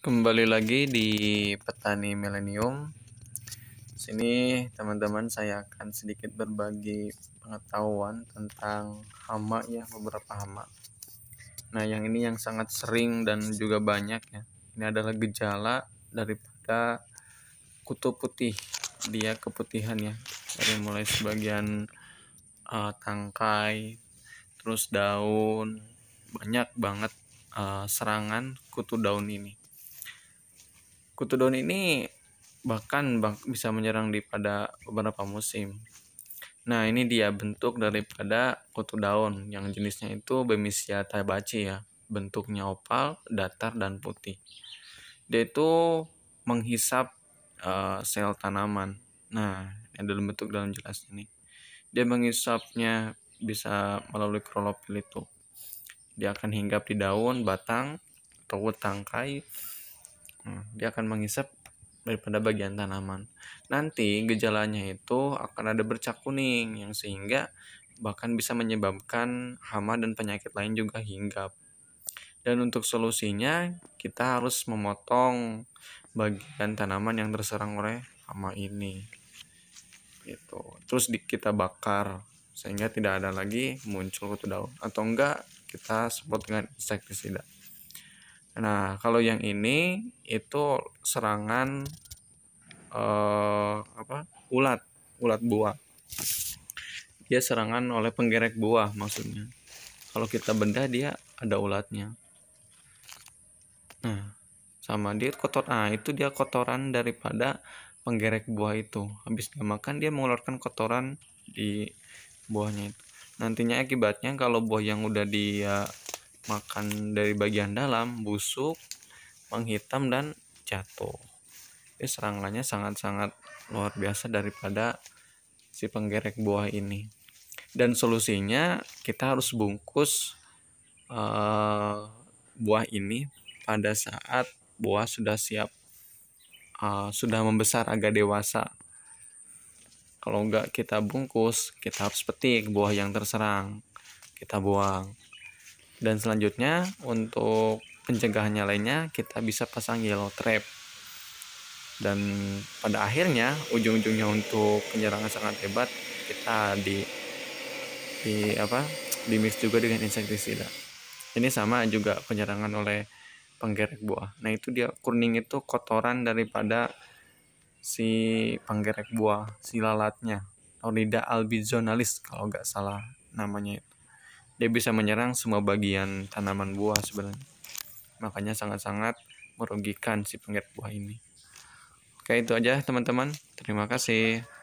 Kembali lagi di Petani Milenium. Sini teman-teman saya akan sedikit berbagi pengetahuan tentang hama ya, beberapa hama. Nah, yang ini yang sangat sering dan juga banyak ya. Ini adalah gejala daripada kutu putih. Dia keputihan ya. Dari mulai sebagian uh, tangkai, terus daun, banyak banget uh, serangan kutu daun ini Kutudon ini bahkan bisa menyerang di pada beberapa musim. Nah, ini dia bentuk daripada kutu daun yang jenisnya itu Bemisia tabaci ya. Bentuknya opal, datar, dan putih. Dia itu menghisap uh, sel tanaman. Nah, yang dalam bentuk daun jelas ini. Dia menghisapnya bisa melalui krolopil itu. Dia akan hinggap di daun, batang, atau tangkai Hmm, dia akan menghisap daripada bagian tanaman. Nanti gejalanya itu akan ada bercak kuning yang sehingga bahkan bisa menyebabkan hama dan penyakit lain juga hinggap. Dan untuk solusinya kita harus memotong bagian tanaman yang terserang oleh hama ini. Gitu. Terus di, kita bakar sehingga tidak ada lagi muncul daun atau enggak kita spot dengan insektisida. Nah, kalau yang ini itu serangan eh, apa? ulat, ulat buah. Dia serangan oleh penggerek buah maksudnya. Kalau kita bedah dia ada ulatnya. Nah, sama dia kotor. Nah, itu dia kotoran daripada penggerek buah itu. Habis dia makan dia mengeluarkan kotoran di buahnya itu. Nantinya akibatnya kalau buah yang udah dia makan dari bagian dalam, busuk, menghitam dan jatuh. Jadi serangannya sangat-sangat luar biasa daripada si penggerek buah ini. Dan solusinya kita harus bungkus uh, buah ini pada saat buah sudah siap uh, sudah membesar agak dewasa. Kalau enggak kita bungkus, kita harus petik buah yang terserang. Kita buang. Dan selanjutnya untuk pencegahannya lainnya kita bisa pasang yellow trap. Dan pada akhirnya ujung-ujungnya untuk penyerangan sangat hebat kita di di apa di juga dengan insektisida. Ini sama juga penyerangan oleh penggerek buah. Nah itu dia kuning itu kotoran daripada si penggerek buah, si lalatnya. Ornida albizonalis kalau nggak salah namanya itu dia bisa menyerang semua bagian tanaman buah sebenarnya. Makanya sangat-sangat merugikan si penggiat buah ini. Oke, itu aja teman-teman. Terima kasih.